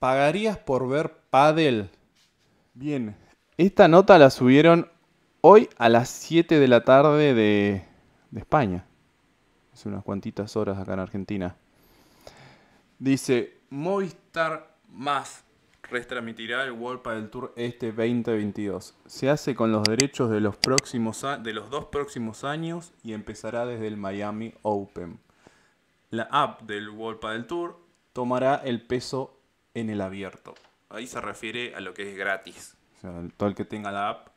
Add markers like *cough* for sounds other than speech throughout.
¿Pagarías por ver Padel? Bien, esta nota la subieron hoy a las 7 de la tarde de, España. Hace unas cuantitas horas acá en Argentina. Dice, Movistar más retransmitirá el World Padel Tour este 2022. Se hace con los derechos de los, próximos de los dos próximos años y empezará desde el Miami Open. La app del World Padel Tour tomará el peso en el abierto. Ahí se refiere a lo que es gratis. O sea, todo el que tenga la app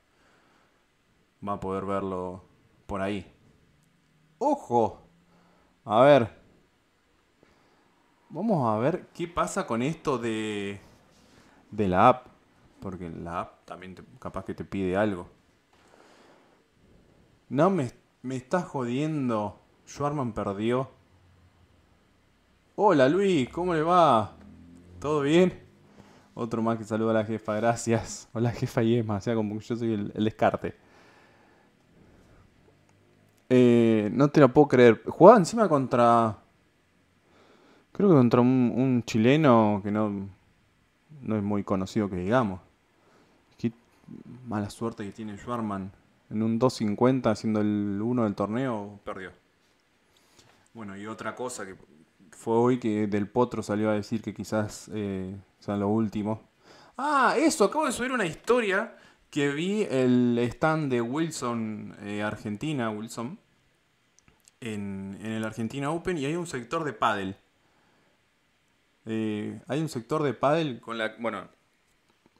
va a poder verlo por ahí. ¡Ojo! A ver. Vamos a ver qué pasa con esto de, de la app. Porque la app también capaz que te pide algo. No me, me estás jodiendo. arman perdió. Hola Luis, ¿cómo le va? ¿Todo bien? Otro más que saluda a la jefa, gracias. Hola jefa y Yema, o sea, como que yo soy el, descarte. Eh, no te lo puedo creer. Jugaba encima contra... Creo que contra un, chileno que no, no es muy conocido que digamos. Qué mala suerte que tiene Schwarman. En un 2.50, siendo el uno del torneo, perdió. Bueno, y otra cosa que fue hoy que Del Potro salió a decir que quizás eh, sea lo último. Ah, eso, acabo de subir una historia que vi el stand de Wilson eh, Argentina, Wilson, en, en, el Argentina Open y hay un sector de pádel. Eh, hay un sector de pádel con la... Bueno,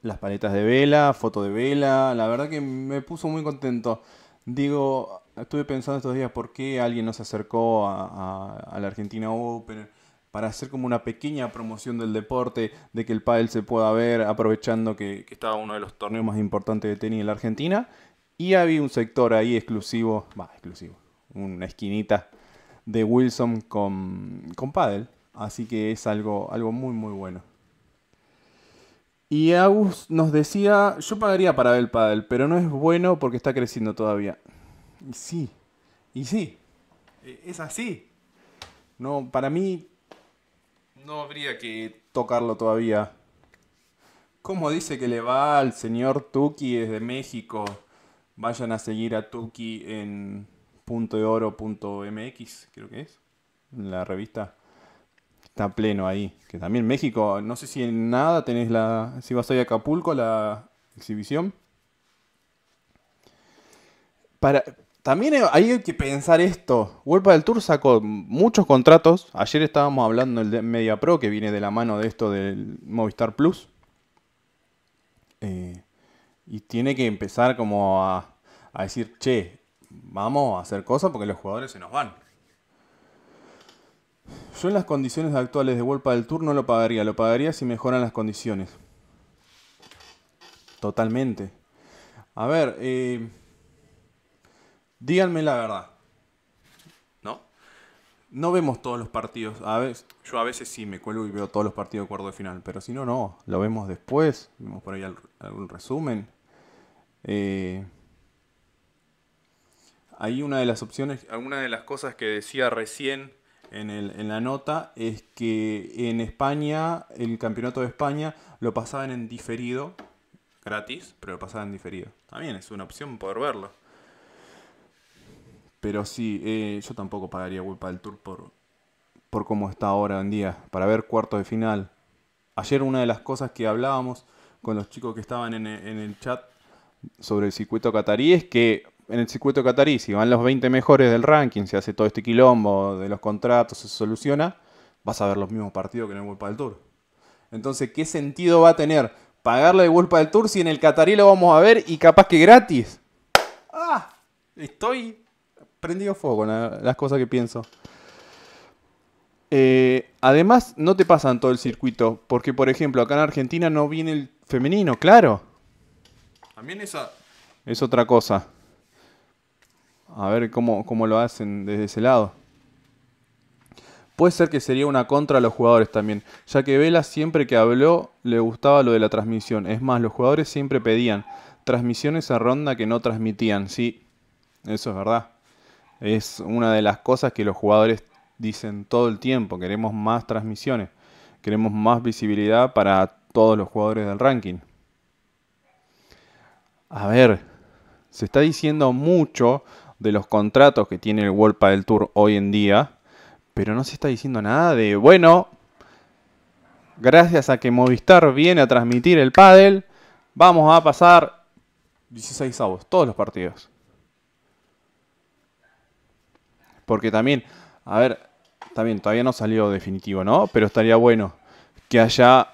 las paletas de vela, foto de vela, la verdad que me puso muy contento. Digo, estuve pensando estos días por qué alguien nos acercó a, la Argentina Open para hacer como una pequeña promoción del deporte, de que el pádel se pueda ver, aprovechando que, estaba uno de los torneos más importantes de tenis en la Argentina. Y había un sector ahí exclusivo, va, exclusivo, una esquinita de Wilson con, con pádel. Así que es algo, algo muy, muy bueno. Y Agus nos decía, yo pagaría para ver el pádel, pero no es bueno porque está creciendo todavía sí, y sí, e, es así. No, para mí no habría que tocarlo todavía. ¿Cómo dice que le va al señor Tuki desde México? Vayan a seguir a Tuki en .eoro.mx, creo que es, la revista. Está pleno ahí. Que también México, no sé si en nada tenés la... Si vas hoy a Acapulco, la exhibición. Para, también hay que pensar esto. World del Tour sacó muchos contratos. Ayer estábamos hablando del de Media Pro, que viene de la mano de esto del Movistar Plus. Eh, y tiene que empezar como a, decir, che, vamos a hacer cosas porque los jugadores se nos van. Yo en las condiciones actuales de World del Tour no lo pagaría, lo pagaría si mejoran las condiciones. Totalmente. A ver, eh, Díganme la verdad. ¿No? No vemos todos los partidos. A veces, yo a veces sí me cuelgo y veo todos los partidos de cuarto de final, pero si no, no. Lo vemos después. Vemos por ahí algún resumen. Hay eh, una de las opciones, alguna de las cosas que decía recién en, en, la nota es que en España, el campeonato de España lo pasaban en diferido, gratis, pero lo pasaban en diferido. También es una opción poder verlo. Pero sí, eh, yo tampoco pagaría culpa del Tour por, por cómo está ahora en día, para ver cuartos de final. Ayer una de las cosas que hablábamos con los chicos que estaban en, e, el chat sobre el circuito catarí es que en el circuito catarí, si van los 20 mejores del ranking, se hace todo este quilombo de los contratos, se soluciona, vas a ver los mismos partidos que en el culpa del Tour. Entonces, ¿qué sentido va a tener pagarle el del Tour si en el catarí lo vamos a ver y capaz que gratis? ¡Ah! Estoy prendido fuego las cosas que pienso. Eh, además, no te pasan todo el circuito, porque por ejemplo, acá en Argentina no viene el femenino, claro. También esa... Es otra cosa. A ver cómo, cómo lo hacen desde ese lado. Puede ser que sería una contra a los jugadores también, ya que Vela siempre que habló le gustaba lo de la transmisión. Es más, los jugadores siempre pedían transmisiones a ronda que no transmitían. Sí, eso es verdad. Es una de las cosas que los jugadores dicen todo el tiempo. Queremos más transmisiones. Queremos más visibilidad para todos los jugadores del ranking. A ver, se está diciendo mucho de los contratos que tiene el World del Tour hoy en día, pero no se está diciendo nada de, bueno, gracias a que Movistar viene a transmitir el pádel, vamos a pasar 16 avos, todos los partidos. Porque también, a ver, también todavía no salió definitivo, ¿no? Pero estaría bueno que haya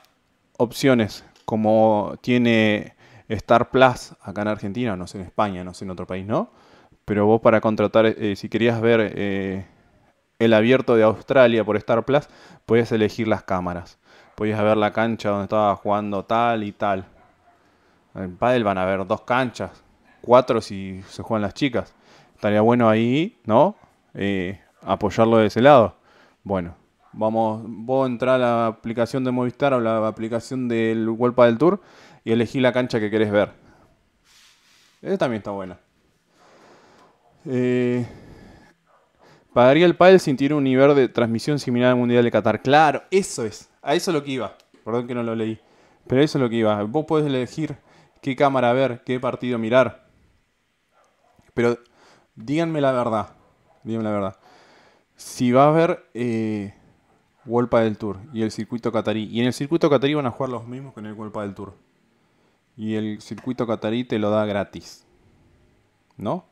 opciones como tiene Star Plus acá en Argentina, no sé, en España, no sé, en otro país, ¿no? Pero vos para contratar, eh, si querías ver eh, el abierto de Australia por Star Plus, podías elegir las cámaras. Podías ver la cancha donde estaba jugando tal y tal. En Padel van a haber dos canchas, cuatro si se juegan las chicas. Estaría bueno ahí, ¿no? apoyarlo de ese lado. Bueno, vamos, vos entrar a la aplicación de Movistar o la aplicación del World del Tour y elegí la cancha que querés ver. Esa también está buena. Eh, pagaría el PAL sin tener un nivel de transmisión similar al Mundial de Qatar. Claro, eso es. A eso es lo que iba. Perdón que no lo leí. Pero eso es lo que iba. Vos podés elegir qué cámara ver, qué partido mirar. Pero díganme la verdad dime la verdad. Si va a haber eh, Wolpa del Tour y el circuito catarí, y en el circuito catarí van a jugar los mismos que en el Wolpa del Tour. Y el circuito catarí te lo da gratis. ¿No?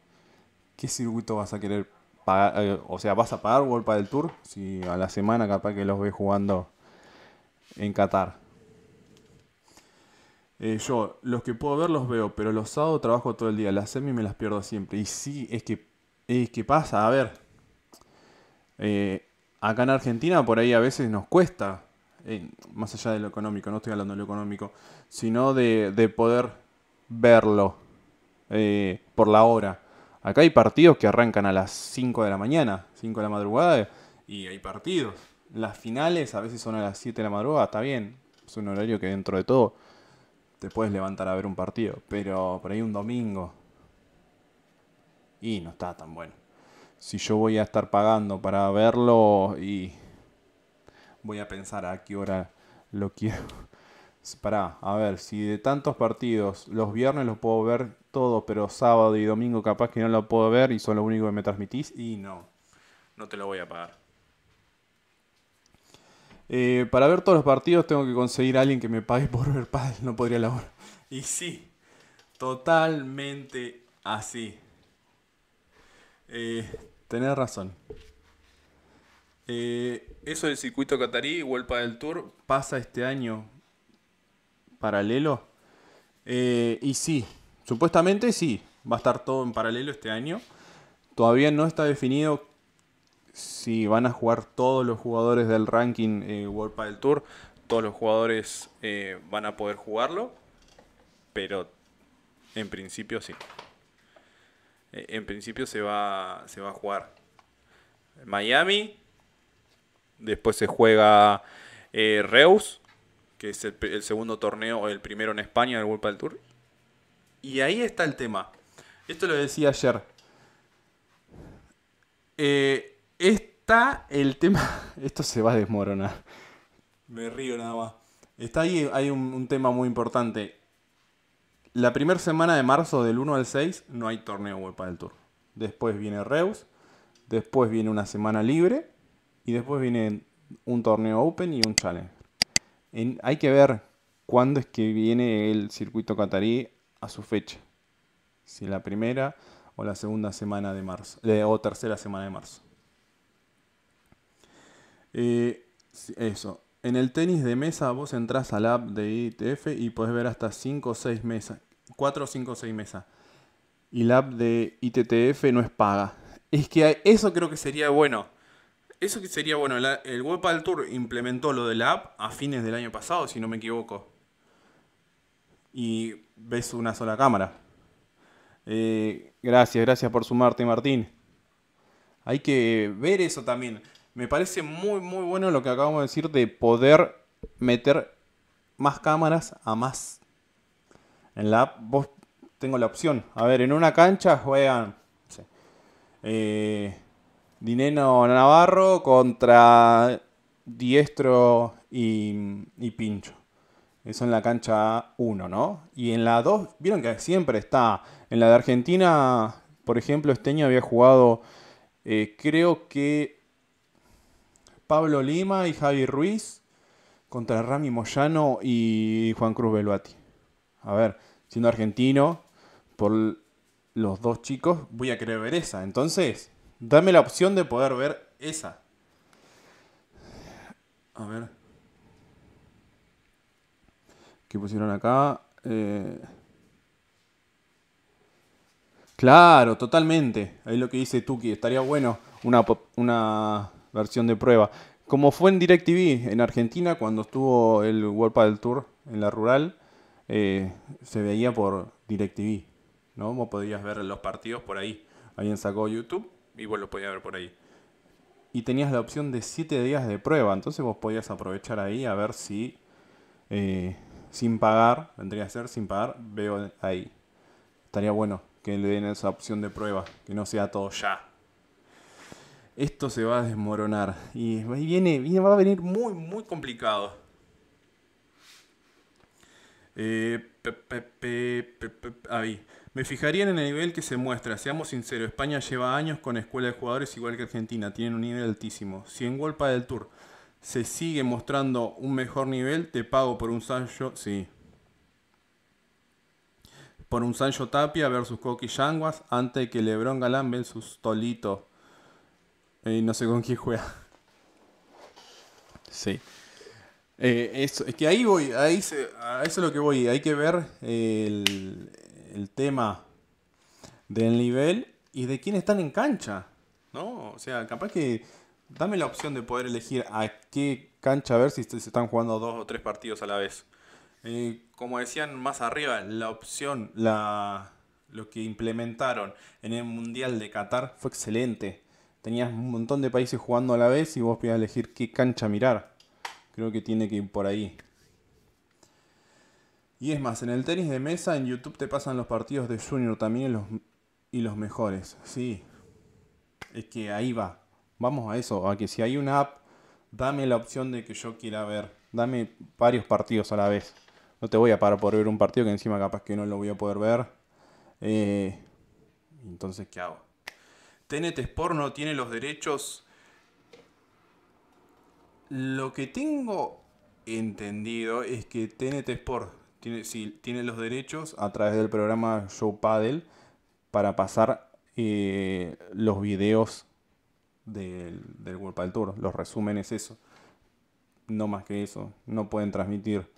¿Qué circuito vas a querer pagar? Eh, o sea, ¿vas a pagar Wolpa del Tour? Si a la semana capaz que los ves jugando en Qatar. Eh, yo los que puedo ver los veo, pero los sábados trabajo todo el día. Las semi me las pierdo siempre. Y sí, es que ¿Y qué pasa? A ver. Eh, acá en Argentina por ahí a veces nos cuesta, eh, más allá de lo económico, no estoy hablando de lo económico, sino de, poder verlo eh, por la hora. Acá hay partidos que arrancan a las 5 de la mañana, 5 de la madrugada, y hay partidos. Las finales a veces son a las 7 de la madrugada, está bien, es un horario que dentro de todo te puedes levantar a ver un partido, pero por ahí un domingo, y no está tan bueno. Si yo voy a estar pagando para verlo y voy a pensar a qué hora lo quiero. *laughs* para a ver, si de tantos partidos los viernes los puedo ver todos, pero sábado y domingo capaz que no lo puedo ver y son lo único que me transmitís y no, no te lo voy a pagar. Eh, para ver todos los partidos tengo que conseguir a alguien que me pague por ver padres. *laughs* no podría hora. Y sí, totalmente así. Eh, tenés razón. Eh, eso del circuito catarí, vuelta del Tour, pasa este año paralelo. Eh, y sí, supuestamente sí, va a estar todo en paralelo este año. Todavía no está definido si van a jugar todos los jugadores del ranking eh, del Tour. Todos los jugadores eh, van a poder jugarlo, pero en principio sí. Eh, en principio se va, se va a jugar Miami, después se juega eh, Reus, que es el, segundo torneo, el primero en España del World del Tour. Y ahí está el tema. Esto lo decía ayer. Eh, está el tema. *laughs* Esto se va a desmoronar. Me río nada más. Está ahí, hay un, un tema muy importante. La primera semana de marzo, del 1 al 6, no hay torneo para del Tour. Después viene Reus, después viene una semana libre y después viene un torneo Open y un Challenge. hay que ver cuándo es que viene el circuito catarí a su fecha. Si la primera o la segunda semana de marzo, eh, o tercera semana de marzo. Eh, eso. En el tenis de mesa vos entras al app de ITF y podés ver hasta 5 o 6 mesas, 4 o 5 o 6 mesas. Y la app de ITTF no es paga. Es que eso creo que sería bueno. Eso que sería bueno. El el Webpal Tour implementó lo de la app a fines del año pasado, si no me equivoco. Y ves una sola cámara. Eh, gracias, gracias por sumarte, Martín. Hay que ver eso también. Me parece muy, muy bueno lo que acabamos de decir de poder meter más cámaras a más. En la tengo la opción. A ver, en una cancha juegan eh, Dineno Navarro contra Diestro y, Pincho. Eso en la cancha 1, ¿no? Y en la 2, vieron que siempre está. En la de Argentina, por ejemplo, Esteño había jugado, eh, creo que Pablo Lima y Javi Ruiz contra Rami Moyano y Juan Cruz Beluati. A ver, siendo argentino, por los dos chicos, voy a querer ver esa. Entonces, dame la opción de poder ver esa. A ver. ¿Qué pusieron acá? Eh, claro, totalmente. Ahí lo que dice Tuki. Estaría bueno una versión de prueba. Como fue en DirecTV en Argentina cuando estuvo el World Padel Tour en la rural, eh, se veía por DirecTV, ¿no? Vos podías ver los partidos por ahí. Alguien sacó YouTube y vos lo podías ver por ahí. Y tenías la opción de 7 días de prueba, entonces vos podías aprovechar ahí a ver si eh, sin pagar, vendría a ser sin pagar, veo ahí. Estaría bueno que le den esa opción de prueba, que no sea todo ya esto se va a desmoronar. Y viene, va a venir muy, muy complicado. Eh, ahí. Me fijarían en el nivel que se muestra. Seamos sinceros, España lleva años con escuela de jugadores igual que Argentina. Tienen un nivel altísimo. Si en golpa del Tour se sigue mostrando un mejor nivel, te pago por un Sancho, sí. Por un Sancho Tapia versus Coqui Yanguas antes que Lebron Galán sus Tolito. Eh, no sé con quién juega. Sí. Eh, es que ahí voy, ahí se, a eso es lo que voy. Hay que ver el, tema del nivel y de quién están en cancha. ¿No? O sea, capaz que dame la opción de poder elegir a qué cancha a ver si se están jugando dos o tres partidos a la vez. Eh, como decían más arriba, la opción, la, lo que implementaron en el Mundial de Qatar fue excelente tenías un montón de países jugando a la vez y vos podías elegir qué cancha mirar. Creo que tiene que ir por ahí. Y es más, en el tenis de mesa en YouTube te pasan los partidos de Junior también y los, y los mejores. Sí. Es que ahí va. Vamos a eso, a que si hay una app, dame la opción de que yo quiera ver. Dame varios partidos a la vez. No te voy a parar por ver un partido que encima capaz que no lo voy a poder ver. Eh, entonces, ¿qué hago? TNT Sport no tiene los derechos. Lo que tengo entendido es que TNT Sport tiene, tiene los derechos a través del programa Show Paddle para pasar eh, los videos del, del World Padel Tour, los resúmenes, eso. No más que eso, no pueden transmitir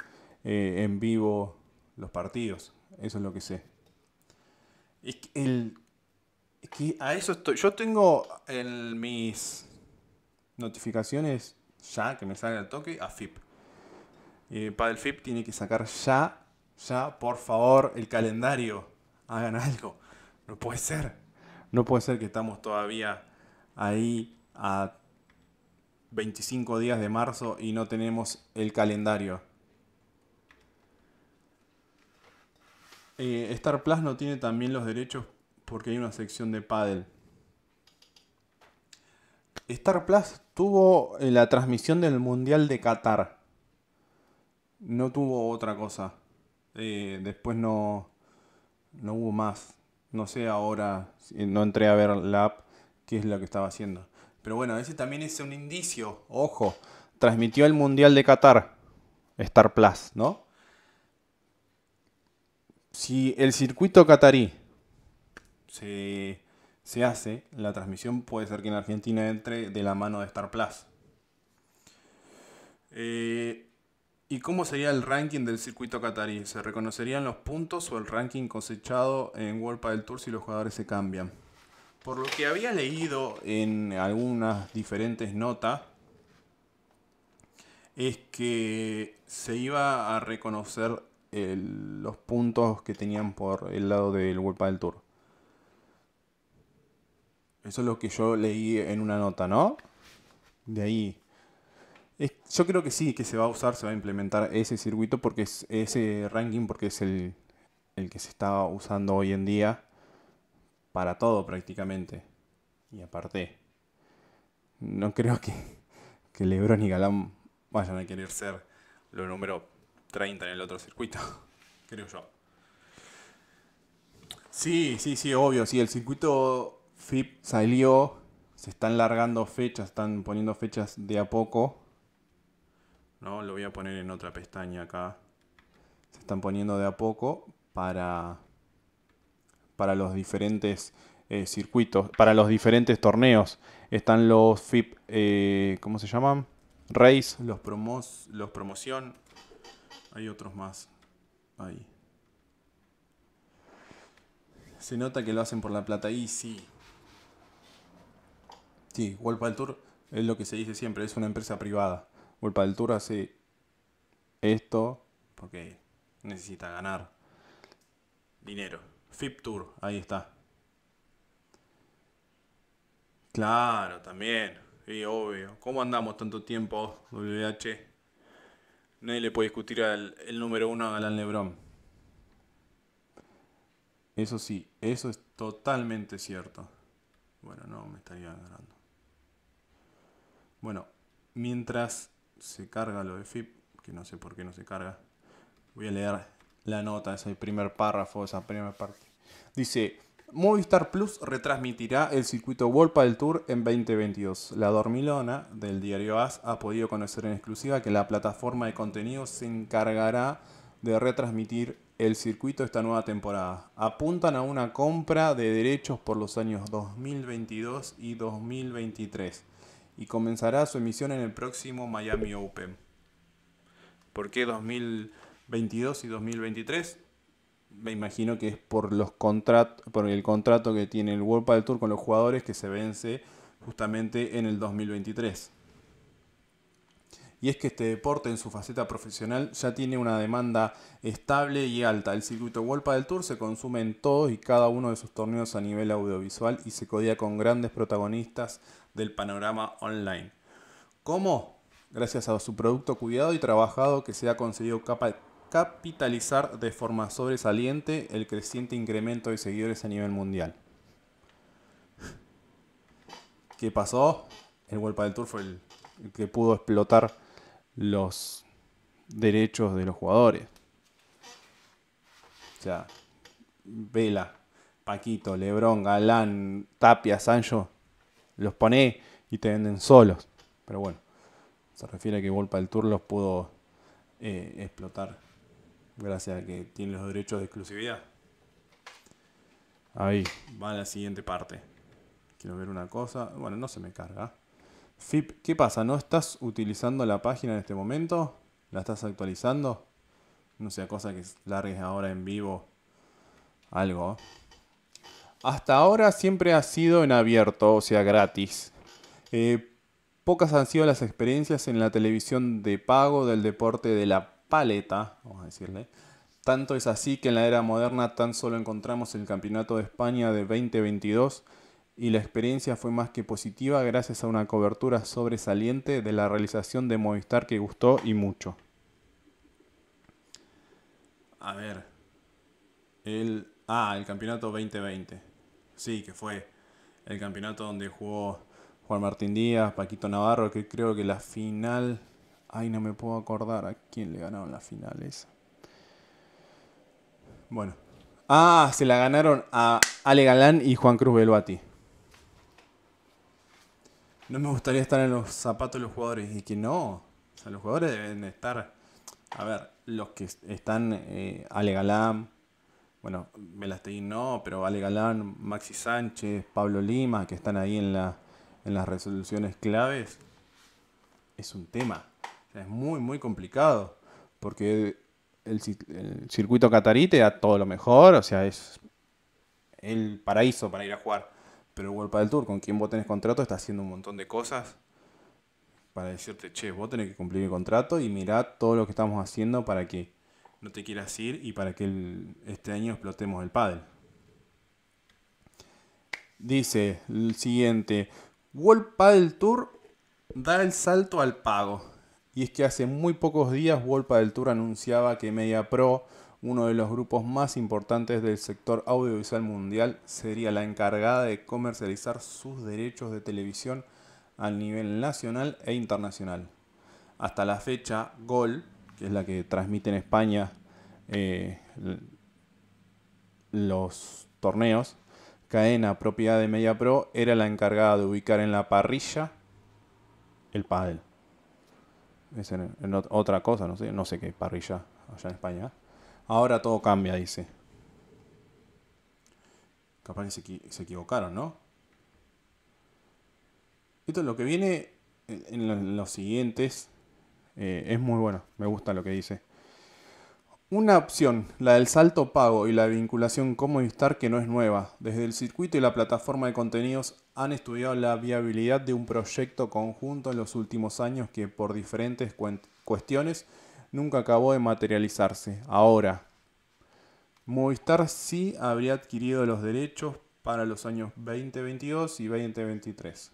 eh, en vivo los partidos, eso es lo que sé. el a eso estoy. Yo tengo en mis notificaciones ya que me salen el toque a FIP. Eh, para el FIP tiene que sacar ya, ya, por favor, el calendario. Hagan algo. No puede ser. No puede ser que estamos todavía ahí a 25 días de marzo y no tenemos el calendario. Eh, Star Plus no tiene también los derechos porque hay una sección de pádel. Star Plus tuvo eh, la transmisión del Mundial de Qatar. No tuvo otra cosa. Eh, después no, no hubo más. No sé ahora, eh, no entré a ver la app, qué es lo que estaba haciendo. Pero bueno, ese también es un indicio. Ojo, transmitió el Mundial de Qatar. Star Plus, ¿no? Si el circuito catarí se, hace, la transmisión puede ser que en Argentina entre de la mano de Star Plus. Eh, ¿Y cómo sería el ranking del circuito catarí? ¿Se reconocerían los puntos o el ranking cosechado en World del Tour si los jugadores se cambian? Por lo que había leído en algunas diferentes notas, es que se iba a reconocer los puntos que tenían por el lado del World del Tour. Eso es lo que yo leí en una nota, ¿no? De ahí. yo creo que sí, que se va a usar, se va a implementar ese circuito, porque es ese ranking, porque es el, el que se está usando hoy en día para todo prácticamente. Y aparte, no creo que, que Lebron y Galán vayan a querer ser lo número 30 en el otro circuito, *laughs* creo yo. Sí, sí, sí, obvio, sí, el circuito FIP salió, se están largando fechas, están poniendo fechas de a poco. No, lo voy a poner en otra pestaña acá. Se están poniendo de a poco para, para los diferentes eh, circuitos, para los diferentes torneos. Están los FIP, eh, ¿cómo se llaman? Race, los, promos, los promoción. Hay otros más. Ahí. Se nota que lo hacen por la plata y sí, Sí, Tour es lo que se dice siempre, es una empresa privada. del Tour hace esto porque necesita ganar dinero. FIP Tour, ahí está. Claro, también. y obvio. ¿Cómo andamos tanto tiempo, WH? Nadie le puede discutir al, el número uno a Galán Lebron. Eso sí, eso es totalmente cierto. Bueno, no, me estaría ganando. Bueno, mientras se carga lo de FIP, que no sé por qué no se carga, voy a leer la nota, ese primer párrafo, esa primera parte. Dice, Movistar Plus retransmitirá el circuito Wolpa del Tour en 2022. La dormilona del diario AS ha podido conocer en exclusiva que la plataforma de contenido se encargará de retransmitir el circuito esta nueva temporada. Apuntan a una compra de derechos por los años 2022 y 2023 y comenzará su emisión en el próximo Miami Open. ¿Por qué 2022 y 2023? Me imagino que es por, los por el contrato que tiene el World Padel Tour con los jugadores que se vence justamente en el 2023. Y es que este deporte en su faceta profesional ya tiene una demanda estable y alta. El circuito World del Tour se consume en todos y cada uno de sus torneos a nivel audiovisual y se codía con grandes protagonistas del panorama online. ¿Cómo? Gracias a su producto cuidado y trabajado que se ha conseguido capitalizar de forma sobresaliente el creciente incremento de seguidores a nivel mundial. ¿Qué pasó? El golpa del Tour fue el que pudo explotar los derechos de los jugadores. O sea, Vela, Paquito, Lebrón, Galán, Tapia, Sancho, los pone y te venden solos. Pero bueno, se refiere a que Volpa del Tour los pudo eh, explotar gracias a que tiene los derechos de exclusividad. Ahí va la siguiente parte. Quiero ver una cosa. Bueno, no se me carga. FIP, ¿qué pasa? ¿No estás utilizando la página en este momento? ¿La estás actualizando? No sea cosa que largues ahora en vivo algo. Hasta ahora siempre ha sido en abierto, o sea, gratis. Eh, pocas han sido las experiencias en la televisión de pago del deporte de la paleta, vamos a decirle. Tanto es así que en la era moderna tan solo encontramos el Campeonato de España de 2022 y la experiencia fue más que positiva gracias a una cobertura sobresaliente de la realización de Movistar que gustó y mucho. A ver. El, ah, el Campeonato 2020. Sí, que fue el campeonato donde jugó Juan Martín Díaz, Paquito Navarro, que creo que la final. Ay, no me puedo acordar a quién le ganaron la final esa. Bueno. Ah, se la ganaron a Ale Galán y Juan Cruz Beluati. No me gustaría estar en los zapatos de los jugadores. Y que no. O sea, los jugadores deben estar. A ver, los que están eh, Ale Galán, bueno, Velasteguín no, pero Ale Galán, Maxi Sánchez, Pablo Lima, que están ahí en, la, las resoluciones claves, es un tema. es muy, muy complicado, porque el, circuito catarí te da todo lo mejor, o sea, es el paraíso para ir a jugar. Pero World del Tour, con quien vos tenés contrato, está haciendo un montón de cosas para decirte, che, vos tenés que cumplir el contrato y mirá todo lo que estamos haciendo para que no te quieras ir y para que este año explotemos el pádel. Dice el siguiente, World Padel Tour da el salto al pago. Y es que hace muy pocos días World Padel Tour anunciaba que Media uno de los grupos más importantes del sector audiovisual mundial, sería la encargada de comercializar sus derechos de televisión a nivel nacional e internacional. Hasta la fecha, Gol, es la que transmite en España eh, los torneos, cadena propiedad de MediaPro, era la encargada de ubicar en la parrilla el pádel. Es otra cosa, no sé, no sé qué parrilla allá en España. ¿eh? Ahora todo cambia, dice. Capaz que se, equivocaron, ¿no? Esto es lo que viene en los siguientes eh, es muy bueno, me gusta lo que dice. Una opción, la del salto pago y la vinculación con Movistar que no es nueva. Desde el circuito y la plataforma de contenidos han estudiado la viabilidad de un proyecto conjunto en los últimos años que por diferentes cuestiones nunca acabó de materializarse. Ahora, Movistar sí habría adquirido los derechos para los años 2022 y 2023.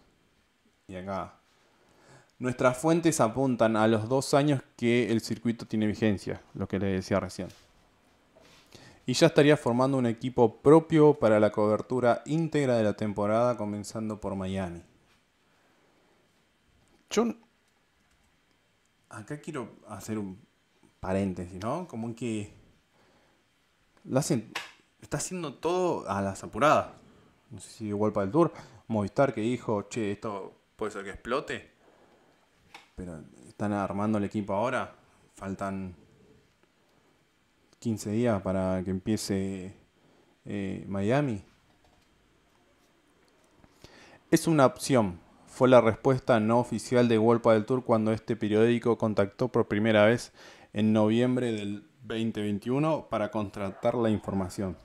Y acá Nuestras fuentes apuntan a los dos años que el circuito tiene vigencia, lo que le decía recién. Y ya estaría formando un equipo propio para la cobertura íntegra de la temporada, comenzando por Miami. Yo acá quiero hacer un paréntesis, ¿no? Como en que está haciendo todo a las apuradas. No sé si igual para el tour. Movistar que dijo, che, esto puede ser que explote pero están armando el equipo ahora. Faltan 15 días para que empiece eh, Miami. Es una opción. Fue la respuesta no oficial de Wolpa del Tour cuando este periódico contactó por primera vez en noviembre del 2021 para contratar la información.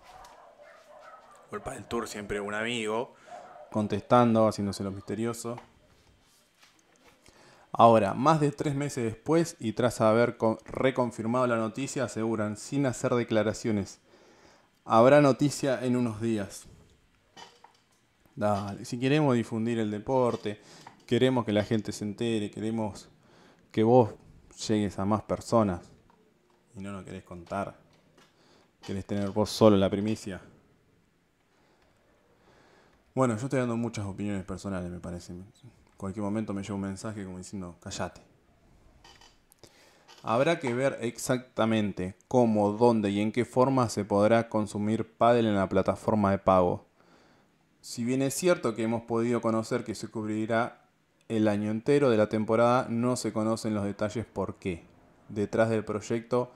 Golpa del Tour, siempre un amigo, contestando, haciéndose lo misterioso. Ahora, más de tres meses después y tras haber reconfirmado la noticia, aseguran, sin hacer declaraciones, habrá noticia en unos días. Dale, si queremos difundir el deporte, queremos que la gente se entere, queremos que vos llegues a más personas y no nos querés contar, querés tener vos solo la primicia. Bueno, yo estoy dando muchas opiniones personales, me parece cualquier momento me llega un mensaje como diciendo, callate. Habrá que ver exactamente cómo, dónde y en qué forma se podrá consumir Paddle en la plataforma de pago. Si bien es cierto que hemos podido conocer que se cubrirá el año entero de la temporada, no se conocen los detalles por qué. Detrás del proyecto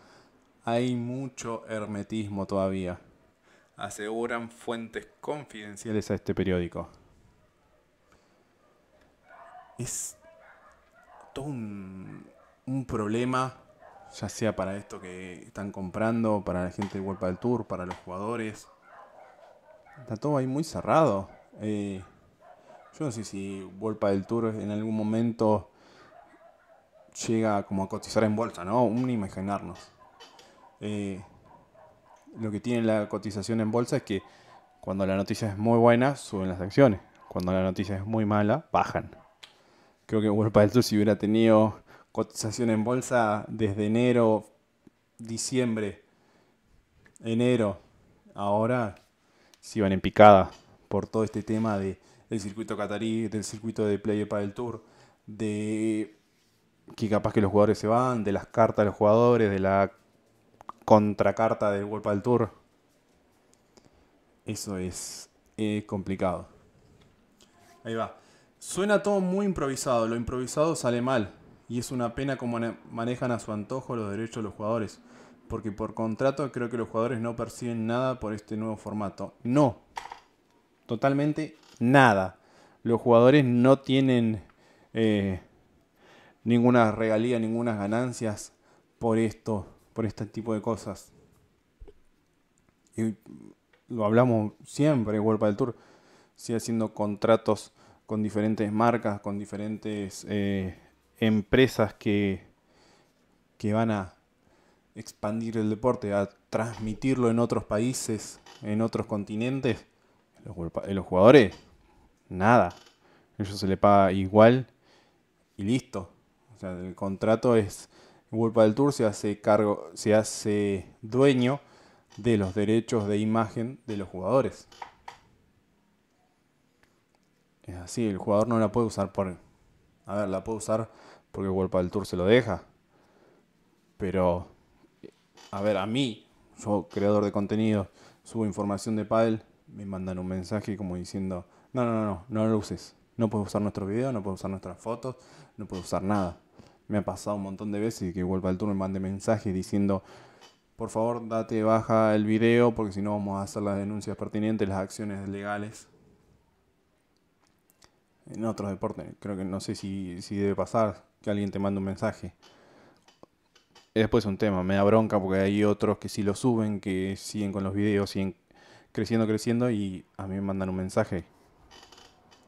hay mucho hermetismo todavía aseguran fuentes confidenciales a este periódico es todo un, problema, ya sea para esto que están comprando, para la gente de World del Tour, para los jugadores. Está todo ahí muy cerrado. Eh, yo no sé si World del Tour en algún momento llega como a cotizar en bolsa, ¿no? Un imaginarnos. Eh, lo que tiene la cotización en bolsa es que cuando la noticia es muy buena, suben las acciones. Cuando la noticia es muy mala, bajan. Creo que World Padel Tour si hubiera tenido cotización en bolsa desde enero, diciembre, enero, ahora si iban en picada por todo este tema de, del circuito catarí, del circuito de play para el Tour, de que capaz que los jugadores se van, de las cartas de los jugadores, de la contracarta del World Padel Tour. Eso es complicado. Ahí va. Suena todo muy improvisado, lo improvisado sale mal, y es una pena como manejan a su antojo los derechos de los jugadores, porque por contrato creo que los jugadores no perciben nada por este nuevo formato. No, totalmente nada. Los jugadores no tienen eh, ninguna regalía, ninguna ganancias por esto, por este tipo de cosas. Y lo hablamos siempre, World del Tour sigue haciendo contratos con diferentes marcas, con diferentes eh, empresas que, que van a expandir el deporte, a transmitirlo en otros países, en otros continentes. Los, los jugadores, nada. ellos se les paga igual y listo. O sea, el contrato es. World del Tour se hace cargo, se hace dueño de los derechos de imagen de los jugadores. Es eh, así, el jugador no la puede usar por... A ver, la puede usar porque World del Tour se lo deja. Pero, a ver, a mí, yo creador de contenido, subo información de Padel, me mandan un mensaje como diciendo, no, no, no, no, no lo uses. No puedes usar nuestro video, no puedes usar nuestras fotos, no puedes usar nada. Me ha pasado un montón de veces que World del Tour me mande mensajes diciendo, por favor date baja el video porque si no vamos a hacer las denuncias pertinentes, las acciones legales en otros deportes. Creo que no sé si, si debe pasar que alguien te manda un mensaje. Después es un tema, me da bronca porque hay otros que sí lo suben, que siguen con los videos, siguen creciendo, creciendo y a mí me mandan un mensaje.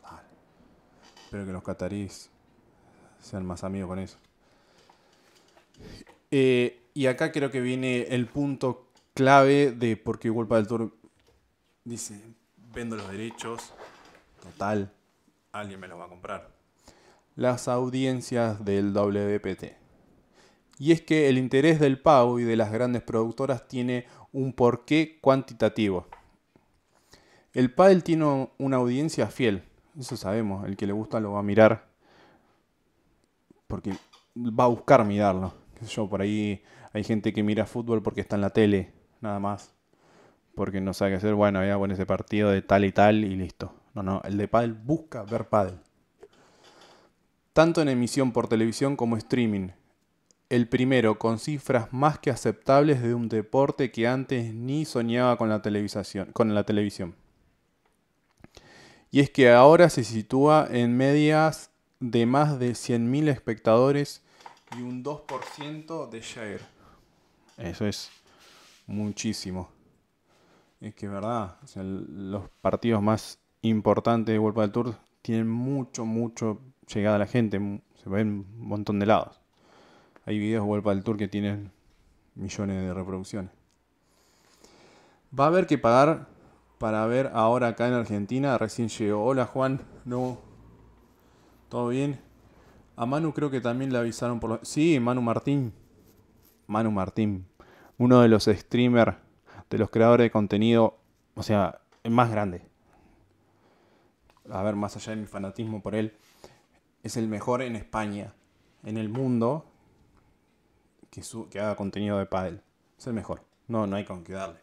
Ah, espero que los catarís sean más amigos con eso. Eh, y acá creo que viene el punto clave de por qué culpa del Tour dice, vendo los derechos, total, alguien me lo va a comprar. Las audiencias del WPT. Y es que el interés del pago y de las grandes productoras tiene un porqué cuantitativo. El pádel tiene una audiencia fiel, eso sabemos, el que le gusta lo va a mirar porque va a buscar mirarlo. Yo por ahí hay gente que mira fútbol porque está en la tele, nada más. Porque no sabe qué hacer, bueno, ya con ese partido de tal y tal y listo. No, no, el de paddle busca ver paddle, Tanto en emisión por televisión como streaming. El primero con cifras más que aceptables de un deporte que antes ni soñaba con la, televisación, con la televisión. Y es que ahora se sitúa en medias de más de 100.000 espectadores y un 2% de share. Eso es muchísimo. Es que es verdad, los partidos más importante de World del Tour Tiene mucho, mucho llegada a la gente. Se ven un montón de lados. Hay videos de World del Tour que tienen millones de reproducciones. Va a haber que pagar para ver ahora acá en Argentina. Recién llegó. Hola Juan, no. ¿Todo bien? A Manu creo que también le avisaron por los... Sí, Manu Martín. Manu Martín. Uno de los streamers, de los creadores de contenido, o sea, más grande a ver, más allá de mi fanatismo por él, es el mejor en España, en el mundo, que, que haga contenido de pádel. Es el mejor. No, no hay con qué darle.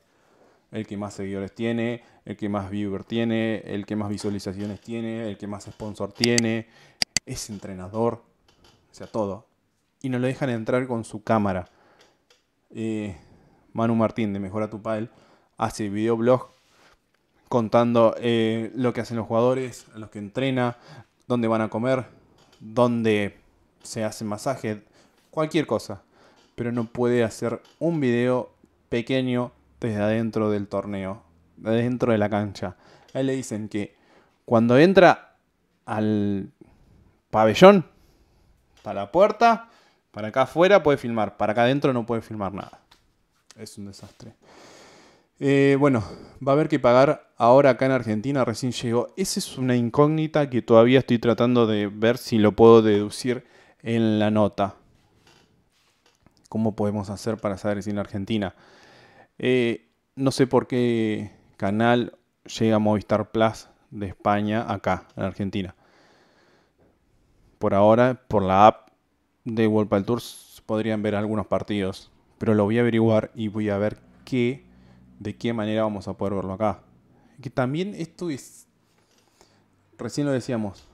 El que más seguidores tiene, el que más viewers tiene, el que más visualizaciones tiene, el que más sponsor tiene, es entrenador, o sea, todo. Y no lo dejan entrar con su cámara. Eh, Manu Martín de Mejora tu Padel hace videoblog contando eh, lo que hacen los jugadores, A los que entrena, dónde van a comer, dónde se hace masaje cualquier cosa. Pero no puede hacer un video pequeño desde adentro del torneo, adentro de la cancha. Ahí le dicen que cuando entra al pabellón, para la puerta, para acá afuera puede filmar, para acá adentro no puede filmar nada. Es un desastre. Eh, bueno, va a haber que pagar ahora acá en Argentina, recién llegó. Esa es una incógnita que todavía estoy tratando de ver si lo puedo deducir en la nota. ¿Cómo podemos hacer para saber si en Argentina? Eh, no sé por qué canal llega Movistar Plus de España acá, en Argentina. Por ahora, por la app de World Tours podrían ver algunos partidos, pero lo voy a averiguar y voy a ver qué de qué manera vamos a poder verlo acá. Que también esto es, recién lo decíamos,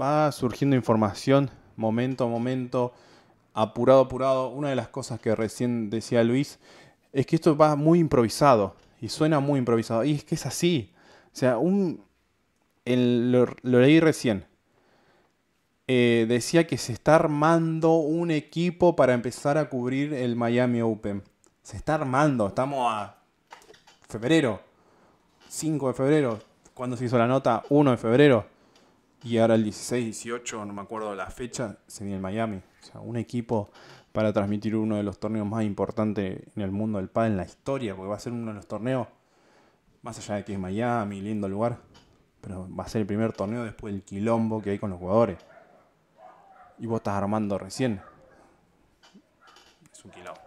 va surgiendo información momento a momento, apurado, apurado. Una de las cosas que recién decía Luis es que esto va muy improvisado y suena muy improvisado. Y es que es así. O sea, un, lo, leí recién. Eh, decía que se está armando un equipo para empezar a cubrir el Miami Open. Se está armando, estamos a febrero, 5 de febrero, cuando se hizo la nota, 1 de febrero, y ahora el 16, 18, no me acuerdo la fecha, se viene el Miami. O sea, un equipo para transmitir uno de los torneos más importantes en el mundo del pad en la historia, porque va a ser uno de los torneos, más allá de que es Miami, lindo lugar, pero va a ser el primer torneo después del quilombo que hay con los jugadores. Y vos estás armando recién. Es un quilombo.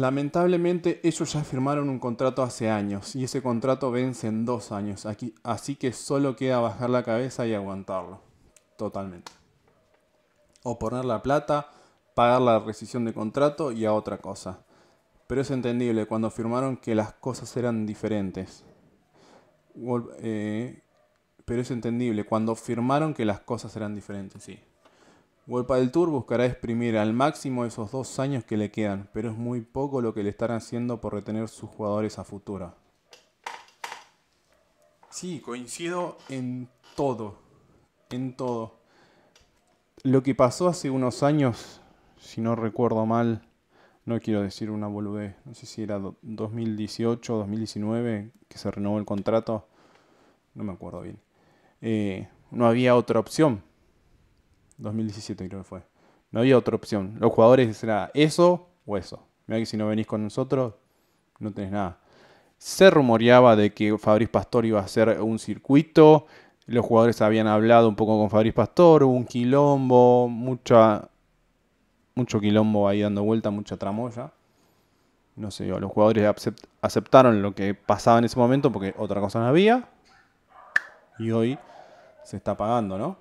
Lamentablemente ellos ya firmaron un contrato hace años y ese contrato vence en dos años, aquí, así que solo queda bajar la cabeza y aguantarlo, totalmente. O poner la plata, pagar la rescisión de contrato y a otra cosa. Pero es entendible cuando firmaron que las cosas eran diferentes. Eh, pero es entendible cuando firmaron que las cosas eran diferentes, sí. Golpa del Tour buscará exprimir al máximo esos dos años que le quedan, pero es muy poco lo que le están haciendo por retener sus jugadores a futuro. Sí, coincido en todo, en todo. Lo que pasó hace unos años, si no recuerdo mal, no quiero decir una boludez, no sé si era 2018 2019 que se renovó el contrato, no me acuerdo bien. Eh, no había otra opción 2017 creo que fue. No había otra opción. Los jugadores era eso o eso. Mira que si no venís con nosotros, no tenés nada. Se rumoreaba de que Fabriz Pastor iba a hacer un circuito. Los jugadores habían hablado un poco con Fabriz Pastor, hubo un quilombo, mucha, mucho quilombo ahí dando vuelta, mucha tramoya. No sé, los jugadores aceptaron lo que pasaba en ese momento porque otra cosa no había. Y hoy se está pagando, ¿no?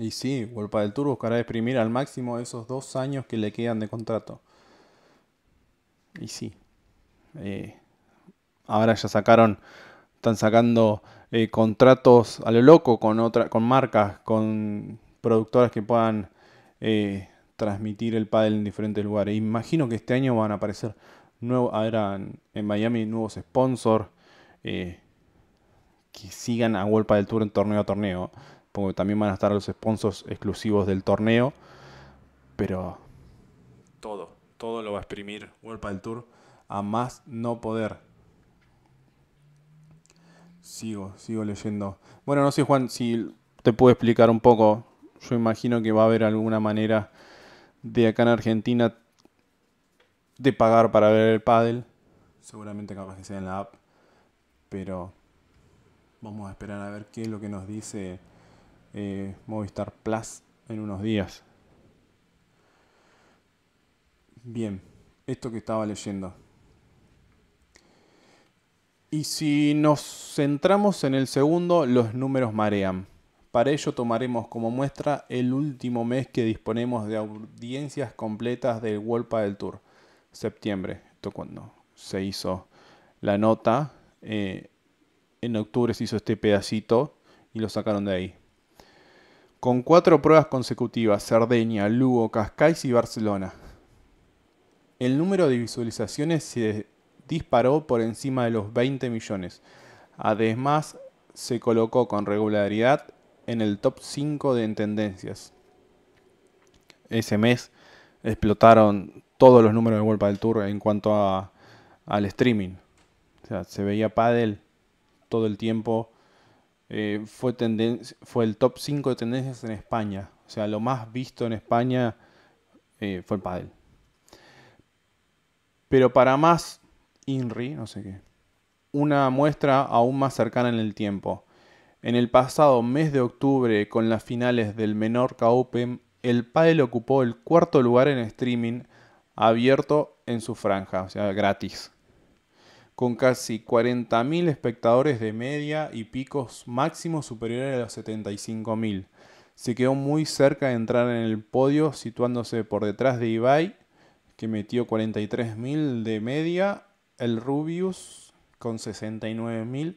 Y sí, Golpa del Tour buscará exprimir al máximo esos dos años que le quedan de contrato. Y sí. Eh, ahora ya sacaron, están sacando eh, contratos a lo loco con, otra, con marcas, con productoras que puedan eh, transmitir el pádel en diferentes lugares. Imagino que este año van a aparecer nuevos, en Miami nuevos sponsors que sigan a Golpa del Tour en torneo a torneo porque también van a estar los sponsors exclusivos del torneo, pero todo, todo lo va a exprimir World del Tour a más no poder. Sigo, sigo leyendo. Bueno, no sé Juan, si te puedo explicar un poco. Yo imagino que va a haber alguna manera de acá en Argentina de pagar para ver el paddle. Seguramente capaz que sea en la app. Pero vamos a esperar a ver qué es lo que nos dice eh, Movistar Plus en unos días. Bien, esto que estaba leyendo. Y si nos centramos en el segundo, los números marean. Para ello tomaremos como muestra el último mes que disponemos de audiencias completas del Wolpa del Tour, septiembre. Esto cuando se hizo la nota, eh, en octubre se hizo este pedacito y lo sacaron de ahí con cuatro pruebas consecutivas, Cerdeña, Lugo, Cascais y Barcelona. El número de visualizaciones se disparó por encima de los 20 millones. Además, se colocó con regularidad en el top 5 de tendencias. Ese mes explotaron todos los números de Vuelta del Tour en cuanto al streaming. O sea, se veía Paddle todo el tiempo eh, fue, el top 5 de tendencias en España. O sea, lo más visto en España eh, fue el pádel. Pero para más INRI, no sé qué, una muestra aún más cercana en el tiempo. En el pasado mes de octubre, con las finales del menor Open, el pádel ocupó el cuarto lugar en streaming abierto en su franja, o sea, gratis con casi 40.000 espectadores de media y picos máximos superiores a los 75.000. Se quedó muy cerca de entrar en el podio, situándose por detrás de Ibai, que metió 43.000 de media, el Rubius con 69.000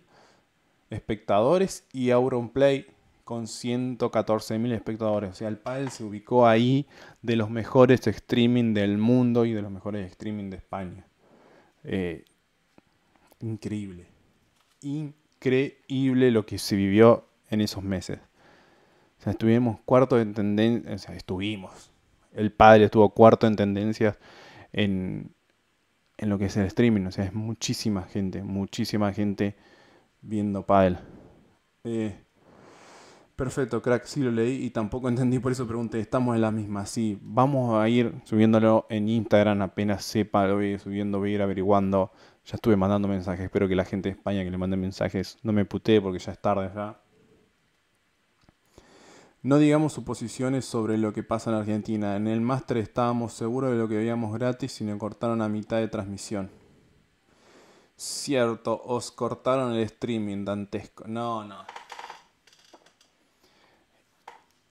espectadores y Auronplay con 114.000 espectadores. O sea, el Padel se ubicó ahí de los mejores streaming del mundo y de los mejores streaming de España. Eh, increíble. Increíble lo que se vivió en esos meses. O sea, estuvimos cuarto en tendencia, o sea, estuvimos. El padre estuvo cuarto en tendencias en, en lo que es el streaming. O sea, es muchísima gente, muchísima gente viendo padre eh, perfecto, crack, sí lo leí y tampoco entendí, por eso pregunté, estamos en la misma, sí. Vamos a ir subiéndolo en Instagram apenas sepa, lo voy a ir subiendo, voy a ir averiguando ya estuve mandando mensajes, espero que la gente de España que le mande mensajes no me putee porque ya es tarde ya. No digamos suposiciones sobre lo que pasa en Argentina. En el máster estábamos seguros de lo que veíamos gratis y nos cortaron a mitad de transmisión. Cierto, os cortaron el streaming dantesco. No, no.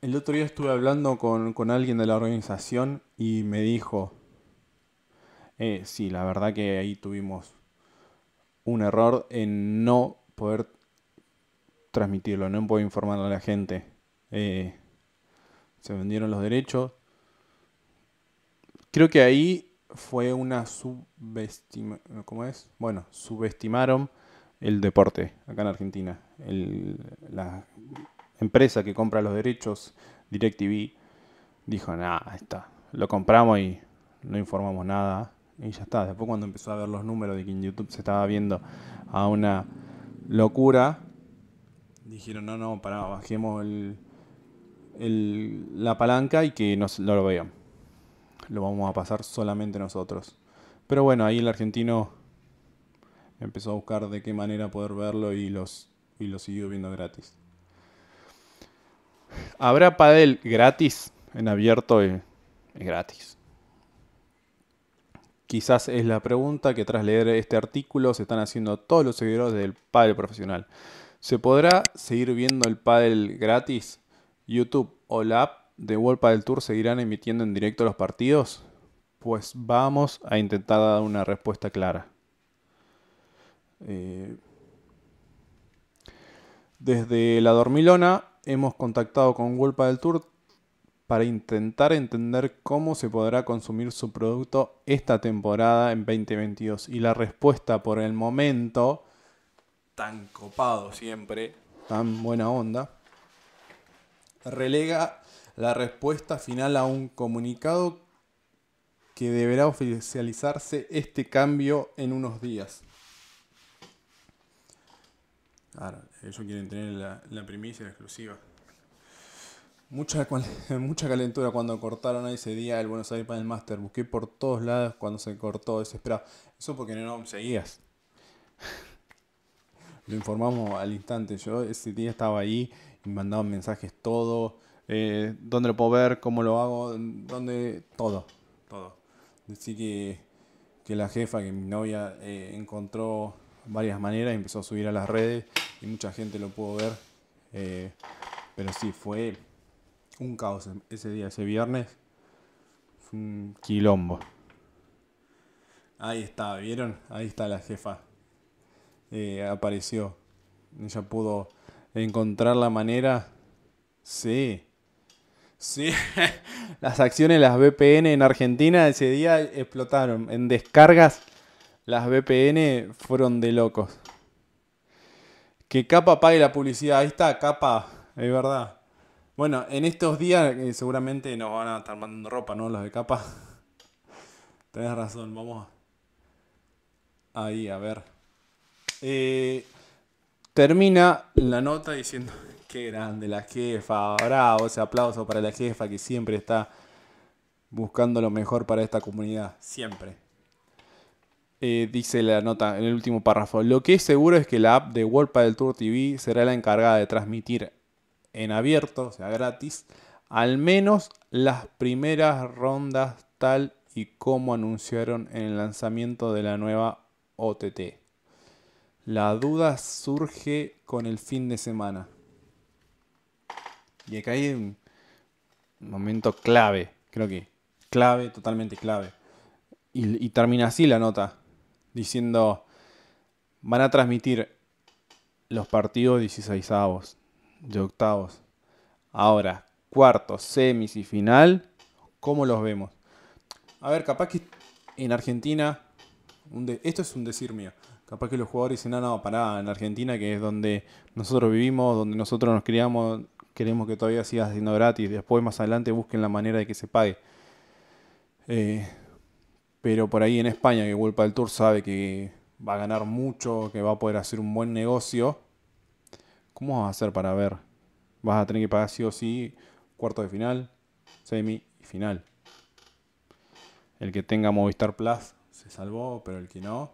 El otro día estuve hablando con, con alguien de la organización y me dijo, eh, sí, la verdad que ahí tuvimos un error en no poder transmitirlo, no en poder informar a la gente. Eh, se vendieron los derechos. Creo que ahí fue una subestima, ¿cómo es? Bueno, subestimaron el deporte acá en Argentina. la empresa que compra los derechos, DirecTV, dijo, nada, está, lo compramos y no informamos nada y ya está. Después cuando empezó a ver los números de que en YouTube se estaba viendo a una locura, dijeron, no, no, pará, bajemos la palanca y que nos, no lo vean. Lo vamos a pasar solamente nosotros. Pero bueno, ahí el argentino empezó a buscar de qué manera poder verlo y, los, y lo siguió viendo gratis. ¿Habrá padel gratis? En abierto eh, es gratis. Quizás es la pregunta que tras leer este artículo se están haciendo todos los seguidores del pádel profesional. ¿Se podrá seguir viendo el pádel gratis? ¿YouTube o la app de World del Tour seguirán emitiendo en directo los partidos? Pues vamos a intentar dar una respuesta clara. Eh, desde la Dormilona hemos contactado con World del Tour para intentar entender cómo se podrá consumir su producto esta temporada en 2022. Y la respuesta por el momento, tan copado siempre, tan buena onda, relega la respuesta final a un comunicado que deberá oficializarse este cambio en unos días. Ahora, ellos quieren tener la, primicia exclusiva. *laughs* Mucha, calentura cuando cortaron ese día el Buenos Aires Panel Master. Busqué por todos lados cuando se cortó, ese, desesperado. Eso porque no, me seguías. *laughs* Lo informamos al instante. Yo ese día estaba ahí y mandaban mensajes todo. Eh, ¿Dónde lo puedo ver? ¿Cómo lo hago? ¿Dónde? Todo. Todo. Así que, la jefa, que mi novia, eh, encontró varias maneras y empezó a subir a las redes y mucha gente lo pudo ver. Eh, pero sí, fue él. Un caos em, ese día, ese viernes. un quilombo. Ahí está, ¿vieron? Ahí está la jefa. Eh, apareció. Ella pudo encontrar la manera. Sí. Sí. *laughs* las acciones, las VPN en Argentina ese día explotaron. En descargas, las VPN fueron de locos. Que capa pague la publicidad. Ahí está, capa. Es verdad. Bueno, en estos días eh, seguramente nos van a estar mandando ropa, ¿no? Los de capa. *laughs* Tenés razón, vamos. Ahí, a ver. Eh, termina la nota diciendo, *laughs* qué grande la jefa, bravo, ese aplauso para la jefa que siempre está buscando lo mejor para esta comunidad, siempre. Eh, dice la nota en el último párrafo, lo que es seguro es que la app de World del Tour TV será la encargada de transmitir en abierto, o sea, gratis, al menos las primeras rondas tal y como anunciaron en el lanzamiento de la nueva OTT. La duda surge con el fin de semana. Y acá hay un momento clave, creo que clave, totalmente clave. Y, termina así la nota, diciendo, van a transmitir los partidos 16avos de octavos. Ahora, cuarto, semis y final, ¿cómo los vemos? A ver, capaz que en Argentina, esto es un decir mío, capaz que los jugadores dicen, no, no, pará, en Argentina, que es donde nosotros vivimos, donde nosotros nos criamos, queremos que todavía siga haciendo gratis, después más adelante busquen la manera de que se pague. Eh, pero por ahí en España, que Vuelpa del Tour sabe que va a ganar mucho, que va a poder hacer un buen negocio, ¿Cómo vas a hacer para ver? Vas a tener que pagar sí o sí cuarto de final, semi y final. El que tenga Movistar Plus se salvó, pero el que no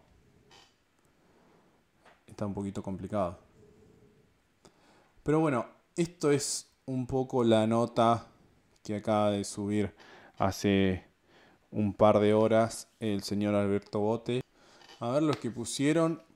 está un poquito complicado. Pero bueno, esto es un poco la nota que acaba de subir hace un par de horas el señor Alberto Bote. A ver los que pusieron